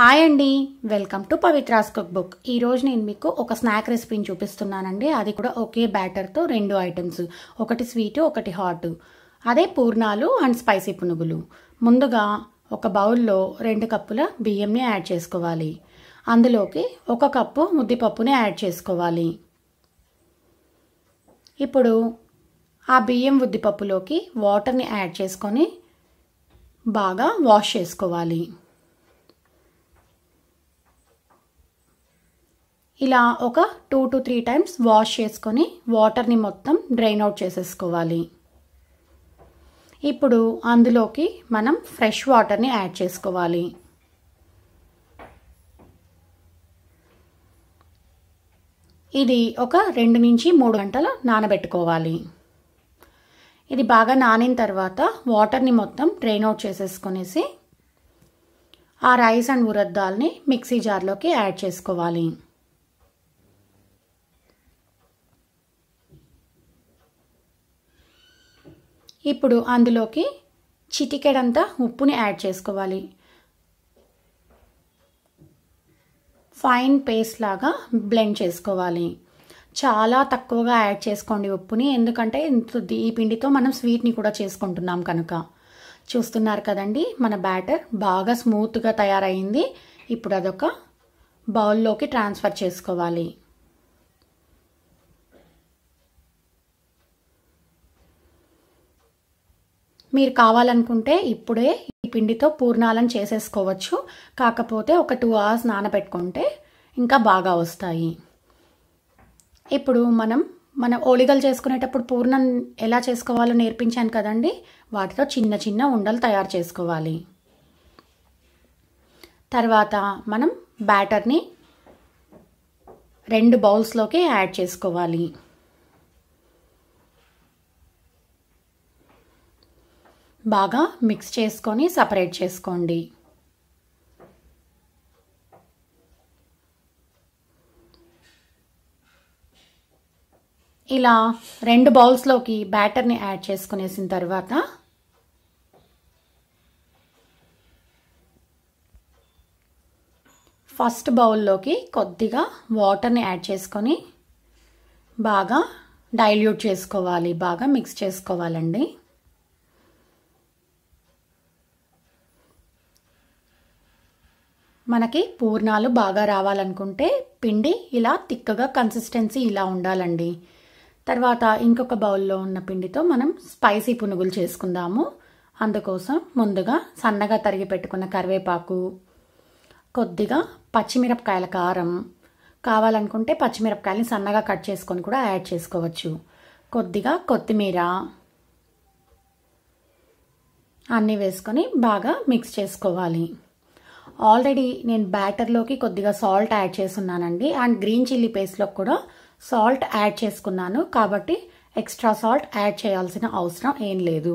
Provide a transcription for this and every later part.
hi అండి welcome to Pavithra's cookbook ఈరోజు నేను మీకు ఒక స్నాక్ రెసిపీని చూపిస్తున్నానండి అది కూడా ఒకే బ్యాటర్తో రెండు ఐటమ్స్ ఒకటి స్వీట్ ఒకటి హాట్ అదే పూర్ణాలు అండ్ స్పైసీ పునుగులు ముందుగా ఒక బౌల్లో రెండు కప్పుల బియ్యంని యాడ్ చేసుకోవాలి అందులోకి ఒక కప్పు ముద్దిపప్పుని యాడ్ చేసుకోవాలి ఇప్పుడు ఆ బియ్యం ఉద్దిపప్పులోకి వాటర్ని యాడ్ చేసుకొని బాగా వాష్ చేసుకోవాలి ఇలా ఒక two to three times wash చేసుకొని వాటర్ని మొత్తం డ్రైన్ అవుట్ చేసేసుకోవాలి ఇప్పుడు అందులోకి మనం ఫ్రెష్ వాటర్ని యాడ్ చేసుకోవాలి ఇది ఒక రెండు నుంచి మూడు గంటలు నానబెట్టుకోవాలి ఇది బాగా నానిన తర్వాత వాటర్ని మొత్తం డ్రైన్ అవుట్ చేసేసుకునేసి ఆ రైస్ అండ్ ఉరద్దాల్ని మిక్సీ జార్లోకి యాడ్ చేసుకోవాలి ఇప్పుడు అందులోకి చిటికెడంతా ఉప్పుని యాడ్ చేసుకోవాలి ఫైన్ పేస్ట్ లాగా బ్లెండ్ చేసుకోవాలి చాలా తక్కువగా యాడ్ చేసుకోండి ఉప్పుని ఎందుకంటే ఈ పిండితో మనం స్వీట్ని కూడా చేసుకుంటున్నాం కనుక చూస్తున్నారు కదండి మన బ్యాటర్ బాగా స్మూత్గా తయారైంది ఇప్పుడు అదొక బౌల్లోకి ట్రాన్స్ఫర్ చేసుకోవాలి మీరు కావాలనుకుంటే ఇప్పుడే ఈ పిండితో పూర్ణాలను చేసేసుకోవచ్చు కాకపోతే ఒక టూ అవర్స్ నానబెట్టుకుంటే ఇంకా బాగా వస్తాయి ఇప్పుడు మనం మన ఓలిగలు చేసుకునేటప్పుడు పూర్ణం ఎలా చేసుకోవాలో నేర్పించాను కదండి వాటితో చిన్న చిన్న ఉండలు తయారు చేసుకోవాలి తర్వాత మనం బ్యాటర్ని రెండు బౌల్స్లోకి యాడ్ చేసుకోవాలి బాగా మిక్స్ చేసుకొని సపరేట్ చేసుకోండి ఇలా రెండు బౌల్స్లోకి బ్యాటర్ని యాడ్ చేసుకునేసిన తర్వాత ఫస్ట్ బౌల్లోకి కొద్దిగా వాటర్ని యాడ్ చేసుకొని బాగా డైల్యూట్ చేసుకోవాలి బాగా మిక్స్ చేసుకోవాలండి మనకి పూర్ణాలు బాగా రావాలనుకుంటే పిండి ఇలా తిక్కగా కన్సిస్టెన్సీ ఇలా ఉండాలండి తర్వాత ఇంకొక బౌల్లో ఉన్న పిండితో మనం స్పైసీ పునుగులు చేసుకుందాము అందుకోసం ముందుగా సన్నగా తరిగి పెట్టుకున్న కరివేపాకు కొద్దిగా పచ్చిమిరపకాయల కారం కావాలనుకుంటే పచ్చిమిరపకాయలని సన్నగా కట్ చేసుకొని కూడా యాడ్ చేసుకోవచ్చు కొద్దిగా కొత్తిమీర అన్నీ వేసుకొని బాగా మిక్స్ చేసుకోవాలి ఆల్రెడీ నేను బ్యాటర్లోకి కొద్దిగా సాల్ట్ యాడ్ చేస్తున్నానండి అండ్ గ్రీన్ చిల్లీ పేస్ట్లో కూడా సాల్ట్ యాడ్ చేసుకున్నాను కాబట్టి ఎక్స్ట్రా సాల్ట్ యాడ్ చేయాల్సిన అవసరం ఏం లేదు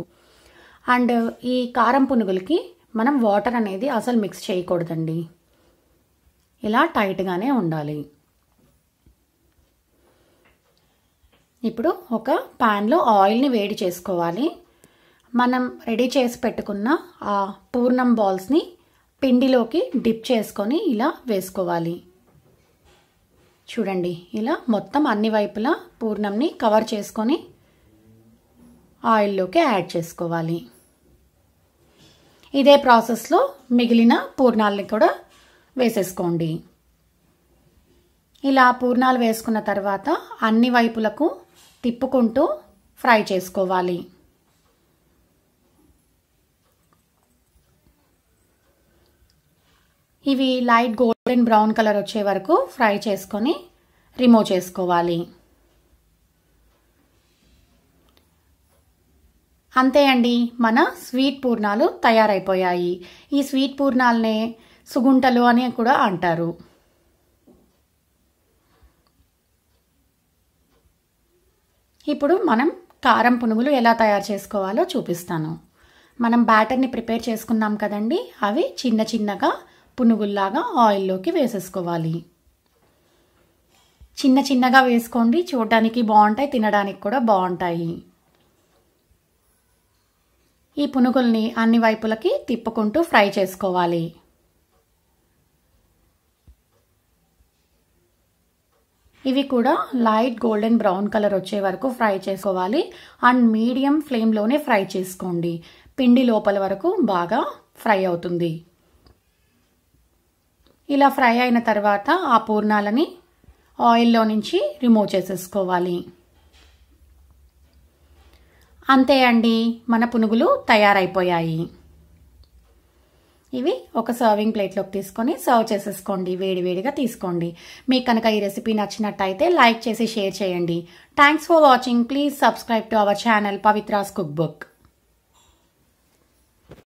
అండ్ ఈ కారం పునుగులకి మనం వాటర్ అనేది అసలు మిక్స్ చేయకూడదండి ఇలా టైట్గానే ఉండాలి ఇప్పుడు ఒక ప్యాన్లో ఆయిల్ని వేడి చేసుకోవాలి మనం రెడీ చేసి పెట్టుకున్న ఆ పూర్ణం బాల్స్ని పిండిలోకి డిప్ చేసుకొని ఇలా వేసుకోవాలి చూడండి ఇలా మొత్తం అన్ని వైపులా పూర్ణంని కవర్ చేసుకొని ఆయిల్లోకి యాడ్ చేసుకోవాలి ఇదే ప్రాసెస్లో మిగిలిన పూర్ణాలని కూడా వేసేసుకోండి ఇలా పూర్ణాలు వేసుకున్న తర్వాత అన్ని వైపులకు తిప్పుకుంటూ ఫ్రై చేసుకోవాలి ఇవి లైట్ గోల్డెన్ బ్రౌన్ కలర్ వచ్చే వరకు ఫ్రై చేసుకొని రిమూవ్ చేసుకోవాలి అంతే అండి మన స్వీట్ పూర్ణాలు తయారైపోయాయి ఈ స్వీట్ పూర్ణాలనే సుగుంటలు అని కూడా అంటారు ఇప్పుడు మనం కారం పునుగులు ఎలా తయారు చేసుకోవాలో చూపిస్తాను మనం బ్యాటర్ని ప్రిపేర్ చేసుకున్నాం కదండి అవి చిన్న చిన్నగా పునుగుల్లాగా ఆయిల్లోకి వేసేసుకోవాలి చిన్న చిన్నగా వేసుకోండి చూడటానికి బాగుంటాయి తినడానికి కూడా బాగుంటాయి ఈ పునుగుల్ని అన్ని వైపులకి తిప్పుకుంటూ ఫ్రై చేసుకోవాలి ఇవి కూడా లైట్ గోల్డెన్ బ్రౌన్ కలర్ వచ్చే వరకు ఫ్రై చేసుకోవాలి అండ్ మీడియం ఫ్లేమ్లోనే ఫ్రై చేసుకోండి పిండి లోపల వరకు బాగా ఫ్రై అవుతుంది ఇలా ఫ్రై అయిన తర్వాత ఆ పూర్ణాలని ఆయిల్లో నుంచి రిమూవ్ చేసేసుకోవాలి అంతే అండి మన పునుగులు తయారైపోయాయి ఇవి ఒక సర్వింగ్ ప్లేట్లోకి తీసుకొని సర్వ్ చేసేసుకోండి వేడివేడిగా తీసుకోండి మీకు కనుక ఈ రెసిపీ నచ్చినట్టయితే లైక్ చేసి షేర్ చేయండి thanks for watching please subscribe to our channel Pavithra's cook book